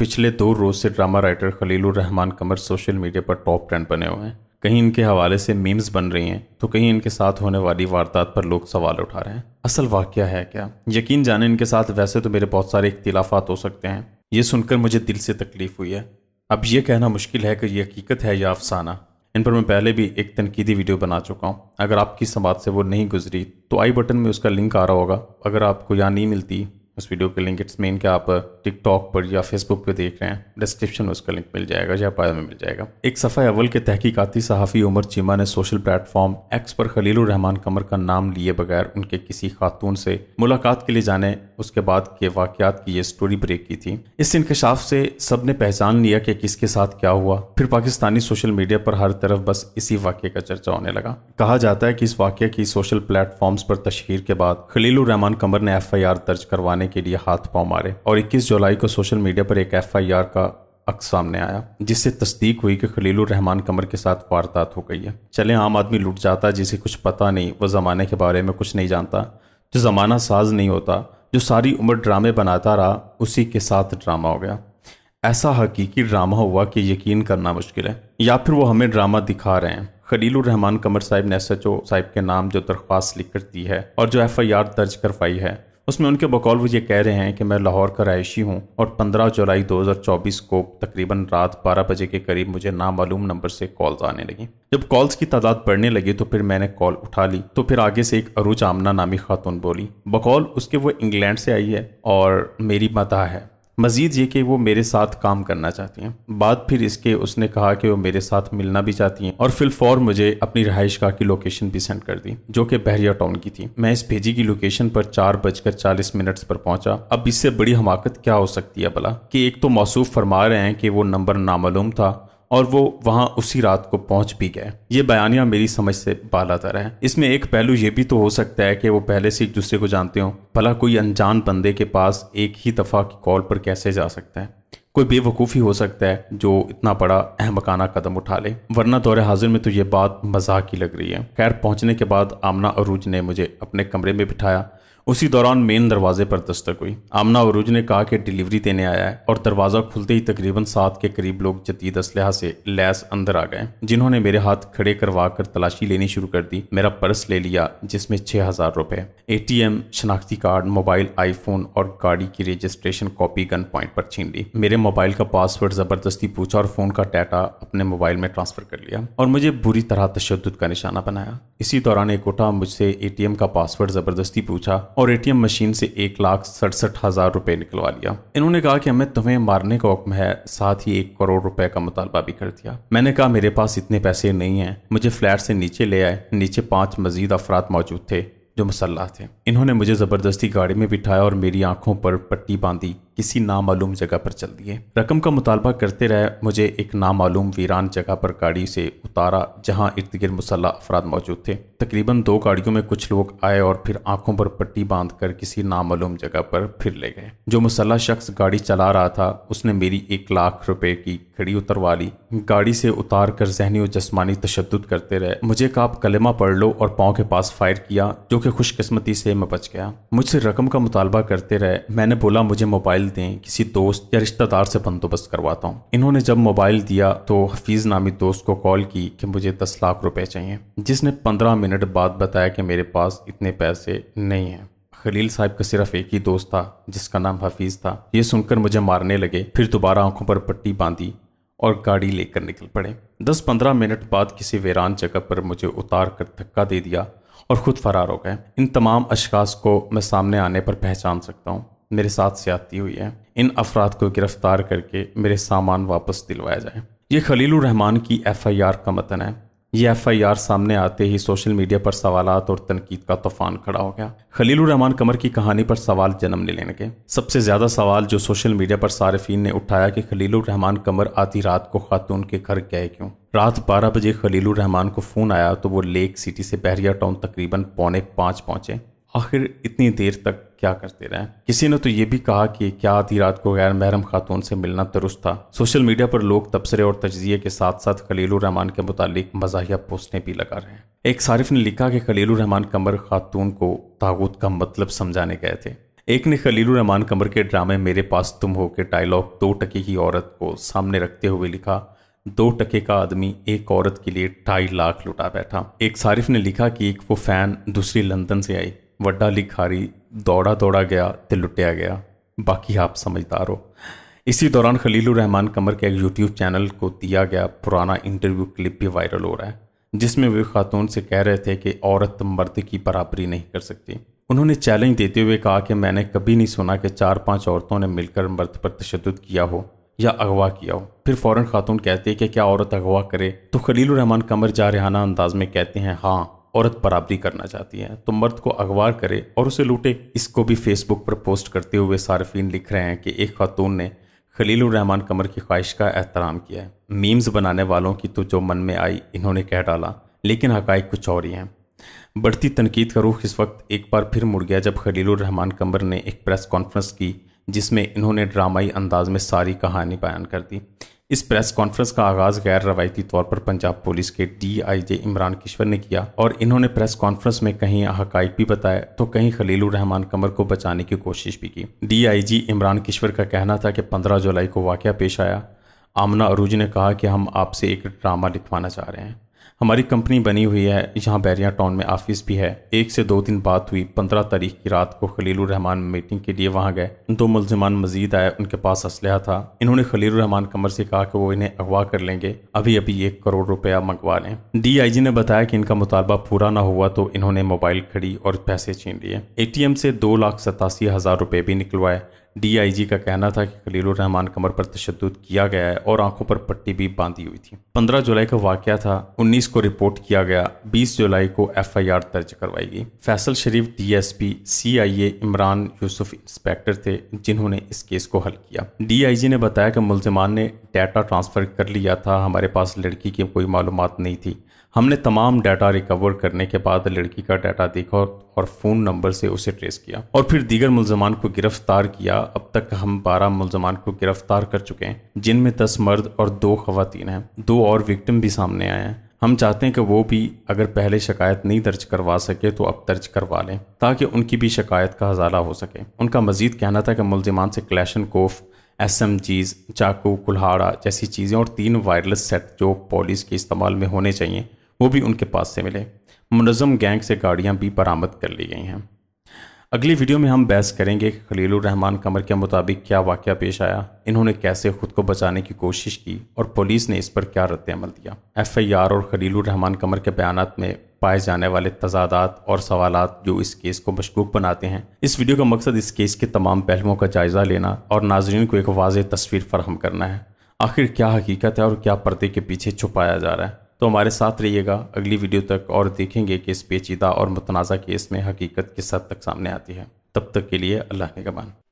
पिछले दो रोज से drama writer Khalil Rahman Qamar social media पर टॉप ट्रेंड बने हुए हैं कहीं इनके हवाले से मीम्स बन रही हैं तो कहीं इनके साथ होने वाली वारदात पर लोग सवाल उठा रहे हैं असल वाक्य है क्या यकीन जाने इनके साथ वैसे तो मेरे बहुत सारे इख्तिलाफात हो सकते हैं ये सुनकर मुझे दिल से तकलीफ हुई है अब ये कहना मुश्किल है कि यह हकीकत है या अफसाना इन पर मैं पहले भी एक तनकीदी वीडियो बना चुका हूँ अगर आपकी समाज से वो नहीं गुजरी तो आई बटन में उसका लिंक आ रहा होगा अगर आपको यहाँ नहीं मिलती उस वीडियो के लिंक इट्स मेन क्या आप टिकटॉक पर या फेसबुक पर देख रहे हैं डिस्क्रिप्शन में उसका लिंक मिल जाएगा या पाया में मिल जाएगा एक सफ़ा अव्वल के तहकीकती सहाफ़ी उमर चीमा ने सोशल प्लेटफॉर्म एक्स पर रहमान कमर का नाम लिए बगैर उनके किसी खातून से मुलाकात के लिए जाने उसके बाद के वाक़ात की ये स्टोरी ब्रेक की थी इस इंकशाफ से सब ने पहचान लिया कि किसके साथ क्या हुआ फिर पाकिस्तानी सोशल मीडिया पर हर तरफ बस इसी वाक्य का चर्चा होने लगा कहा जाता है कि इस वाक्य की सोशल प्लेटफॉर्म्स पर तशहर के बाद खलील रहमान कमर ने एफ आई आर दर्ज करवाने के लिए हाथ पांव मारे और 21 जुलाई को सोशल मीडिया पर एक एफआईआर का अक्स सामने आया जिससे तस्दीक हुई कि खलीलुर रहमान कमर के साथ वारदात हो गई है चले आम आदमी लुट जाता जिसे कुछ पता नहीं वह ज़माने के बारे में कुछ नहीं जानता जो ज़माना साज नहीं होता जो सारी उम्र ड्रामे बनाता रहा उसी के साथ ड्रामा हो गया ऐसा हकीकी ड्रामा हुआ कि यकीन करना मुश्किल है या फिर वो हमें ड्रामा दिखा रहे हैं खलील रहमान कमर साहब ने एस एच के नाम जो दरख्वास्त लिख कर दी है और जो एफ दर्ज करवाई है उसमें उनके बकौल वो ये कह रहे हैं कि मैं लाहौर का रहायशी हूँ और 15 जुलाई 2024 को तकरीबन रात 12 बजे के करीब मुझे नामालूम नंबर से कॉल्स आने लगी जब कॉल्स की तादाद बढ़ने लगी तो फिर मैंने कॉल उठा ली तो फिर आगे से एक अरुज आमना नामी खातून बोली बकौल उसके वो इंग्लैंड से आई है और मेरी मदा है मज़ीद ये कि वो मेरे साथ काम करना चाहती हैं बाद फिर इसके उसने कहा कि वो मेरे साथ मिलना भी चाहती हैं और फिलफौर मुझे अपनी रहाइश गाह की लोकेशन भी सेंड कर दी जो कि बहरिया टाउन की थी मैं इस भेजी की लोकेशन पर चार बजकर चालीस मिनट्स पर पहुंचा अब इससे बड़ी हमाकत क्या हो सकती है भला कि एक तो मौसू फरमा रहे हैं कि वो नंबर नामालूम था और वो वहाँ उसी रात को पहुँच भी गए ये बयानिया मेरी समझ से बालातर है इसमें एक पहलू ये भी तो हो सकता है कि वो पहले से एक दूसरे को जानते हो भला कोई अनजान बंदे के पास एक ही दफ़ा की कॉल पर कैसे जा सकता है कोई बेवकूफ़ी हो सकता है जो इतना बड़ा अहमकाना कदम उठा ले वरना दौरे हाजिर में तो ये बात मजाक ही लग रही है खैर पहुंचने के बाद आमना अरूज ने मुझे अपने कमरे में बिठाया उसी दौरान मेन दरवाजे पर दस्तक हुई आमना अरूज ने कहा कि डिलीवरी देने आया है और दरवाज़ा खुलते ही तकरीबन सात के करीब लोग जदीद असलहा से लैस अंदर आ गए जिन्होंने मेरे हाथ खड़े करवा कर तलाशी लेनी शुरू कर दी मेरा पर्स ले लिया जिसमें छः हज़ार रुपये ए टी एम शनाख्ती कार्ड मोबाइल आईफोन और गाड़ी की रजिस्ट्रेशन कॉपी गन पॉइंट पर छीन ली मेरे मोबाइल का पासवर्ड ज़बरदस्ती पूछा और फ़ोन का डाटा अपने मोबाइल में ट्रांसफ़र कर लिया और मुझे बुरी तरह तशद का निशाना बनाया इसी दौरान एक उठा मुझसे ए टी एम का पासवर्ड ज़बरदस्ती पूछा और एटीएम मशीन से एक लाख सड़सठ हजार रुपये निकलवा लिया इन्होंने कहा कि हमें तुम्हें मारने का हुक्म है साथ ही एक करोड़ रुपए का मुतालबा भी कर दिया मैंने कहा मेरे पास इतने पैसे नहीं है मुझे फ्लैट से नीचे ले आए नीचे पांच मजीद अफराद मौजूद थे जो मुसल्ला थे इन्होंने मुझे ज़बरदस्ती गाड़ी में बिठाया और मेरी आंखों पर पट्टी बांधी किसी नामालूम जगह पर चल दिए रकम का मुतालबा करते रहे मुझे एक नामालूम वीरान जगह पर गाड़ी से उतारा जहाँ इर्द गिर्द मुसल्ह अफराद मौजूद थे तकरीबन दो गाड़ियों में कुछ लोग आए और फिर आंखों पर पट्टी बांध कर किसी नामालूम जगह पर फिर ले गए जो मुसल्ह शख्स गाड़ी चला रहा था उसने मेरी एक लाख रुपए की खड़ी उतरवा ली गाड़ी से उतार कर जहनी और जस्मानी तशद करते रहे मुझे काप कलेमा पढ़ लो और पाँव के पास फायर किया जो कि खुशकस्मती से मैं बच गया मुझसे रकम का मुतालबा करते रहे मैंने बोला मुझे मोबाइल दें किसी दोस्त या रिश्तेदार से बंदोबस्त करवाता हूँ इन्होंने जब मोबाइल दिया तो हफीज़ नामी दोस्त को कॉल की कि मुझे दस लाख रुपए चाहिए जिसने पंद्रह मिनट बाद बताया कि मेरे पास इतने पैसे नहीं हैं खलील साहब का सिर्फ एक ही दोस्त था जिसका नाम हफीज़ था ये सुनकर मुझे मारने लगे फिर दोबारा आंखों पर पट्टी बांधी और गाड़ी लेकर निकल पड़े दस पंद्रह मिनट बाद किसी वीरान जगह पर मुझे उतार कर धक्का दे दिया और ख़ुद फरार हो गए इन तमाम अशखास को मैं सामने आने पर पहचान सकता हूँ मेरे साथ ज्यादती हुई है इन अफराद को गिरफ्तार करके मेरे सामान वापस दिलवाया जाए ये रहमान की एफआईआर का मतन है ये एफआईआर सामने आते ही सोशल मीडिया पर सवाल और तनकीद का तूफान खड़ा हो गया रहमान कमर की कहानी पर सवाल जन्म ले लेने के सबसे ज्यादा सवाल जो सोशल मीडिया पर सार्फिन ने उठाया कि खलील रहमान कमर आधी रात को खातून के घर गए क्यों रात 12 बजे खलील रहमान को फोन आया तो वो लेक सिटी से बहरिया टाउन तकरीबन पौने पाँच पहुंचे आखिर इतनी देर तक क्या करते रहे किसी ने तो ये भी कहा कि क्या आधी रात को गैर महरम खातून से मिलना दुरुस्त था सोशल मीडिया पर लोग तबसरे और तजिए के साथ साथ खलील रहमान के मुतालिक मजाया पोस्टें भी लगा रहे हैं एक सारिफ ने लिखा कि खलील रहमान कमर खातून को ताबूत का मतलब समझाने गए थे एक ने रहमान कमर के ड्रामे मेरे पास तुम हो के डायलॉग दो टके की औरत को सामने रखते हुए लिखा दो टके का आदमी एक औरत के लिए ढाई लाख लुटा बैठा एक सारिफ ने लिखा कि एक वो फैन दूसरी लंदन से आई वड्डा लिखारी दौड़ा दौड़ा गया तो लुटिया गया बाकी आप समझदार हो इसी दौरान खलील रहमान कमर के एक यूट्यूब चैनल को दिया गया पुराना इंटरव्यू क्लिप भी वायरल हो रहा है जिसमें वे खातून से कह रहे थे कि औरत मर्द की बराबरी नहीं कर सकती उन्होंने चैलेंज देते हुए कहा कि मैंने कभी नहीं सुना कि चार पांच औरतों ने मिलकर मर्द पर तशद किया हो या अगवा किया हो फिर फ़ौरन खातून कहती है कि क्या औरत अगवा करे तो खलील रहमान कमर जारहाना अंदाज में कहते हैं हाँ औरत बराबरी करना चाहती है तो मर्द को अगवा करे और उसे लूटे इसको भी फेसबुक पर पोस्ट करते हुए सार्फिन लिख रहे हैं कि एक खातून ने खलील रहमान कमर की ख्वाहिश का एहतराम किया है मीम्स बनाने वालों की तो जो मन में आई इन्होंने कह डाला लेकिन हकाइक कुछ और ही हैं बढ़ती तनकीद का रुख इस वक्त एक बार फिर मुड़ गया जब खलील रहमान कमर ने एक प्रेस कॉन्फ्रेंस की जिसमें इन्होंने ड्रामाई अंदाज में सारी कहानी बयान कर दी इस प्रेस कॉन्फ्रेंस का आगाज गैर रवायती तौर पर पंजाब पुलिस के डीआईजी इमरान किश्वर ने किया और इन्होंने प्रेस कॉन्फ्रेंस में कहीं हक भी बताया तो कहीं खलील रहमान कमर को बचाने की कोशिश भी की डीआईजी इमरान किश्वर का कहना था कि 15 जुलाई को वाक़ पेश आया आमना अरूज ने कहा कि हम आपसे एक ड्रामा लिखवाना चाह रहे हैं हमारी कंपनी बनी हुई है यहाँ बैरिया टाउन में ऑफिस भी है एक से दो दिन बात हुई पंद्रह तारीख की रात को खलील रहमान मीटिंग के लिए वहाँ गए दो मुलजमान मजीद आए उनके पास असलहा था इन्होंने खलील रहमान कमर से कहा कि वो इन्हें अगवा कर लेंगे अभी अभी एक करोड़ रुपया मंगवा लें डी आई जी ने बताया कि इनका मुतालबा पूरा ना हुआ तो इन्होंने मोबाइल खड़ी और पैसे छीन लिए ए टी एम से दो लाख सतासी हजार रुपये भी निकलवाए डीआईजी का कहना था कि खलील रहमान कमर पर तशद किया गया है और आंखों पर पट्टी भी बांधी हुई थी 15 जुलाई का वाक़ था 19 को रिपोर्ट किया गया 20 जुलाई को एफआईआर दर्ज करवाई गई Faisal Sharif DSP CIA Imran Yusuf inspector थे जिन्होंने इस केस को हल किया डीआईजी ने बताया कि मुलजमान ने डाटा ट्रांसफ़र कर लिया था हमारे पास लड़की की कोई मालूम नहीं थी हमने तमाम डाटा रिकवर करने के बाद लड़की का डाटा देखा और फ़ोन नंबर से उसे ट्रेस किया और फिर दीगर मुलजमान को गिरफ्तार किया अब तक हम बारह मुलजमान को गिरफ्तार कर चुके हैं जिनमें दस मर्द और दो खातन हैं दो और विक्टिम भी सामने आए हैं हम चाहते हैं कि वो भी अगर पहले शिकायत नहीं दर्ज करवा सके तो अब दर्ज करवा लें ताकि उनकी भी शिकायत का हजाला हो सके उनका मजीद कहना था कि मुलजमान से क्लैशन कोफ एस एम चाकू कुल्हाड़ा जैसी चीज़ें और तीन वायरलेस सेट जो पॉलिस के इस्तेमाल में होने चाहिए वो भी उनके पास से मिले मुनज़म गैंग से गाड़ियाँ भी बरामद कर ली गई हैं अगली वीडियो में हम बहस करेंगे कि रहमान कमर के मुताबिक क्या वाक़ पेश आया इन्होंने कैसे ख़ुद को बचाने की कोशिश की और पुलिस ने इस पर क्या रद्दमल दिया एफ़ आई आर और रहमान कमर के बयान में पाए जाने वाले तजादात और सवाल जो इस केस को मशकूक बनाते हैं इस वीडियो का मकसद इस केस के तमाम पहलुओं का जायज़ा लेना और नाजरन को एक वाज तस्वीर फराहम करना है आखिर क्या हकीकत है और क्या पर्दे के पीछे छुपाया जा रहा है तो हमारे साथ रहिएगा अगली वीडियो तक और देखेंगे कि इस पेचीदा और मतनाज़ा केस में हकीकत किस हद तक सामने आती है तब तक के लिए अल्लाह ने कबान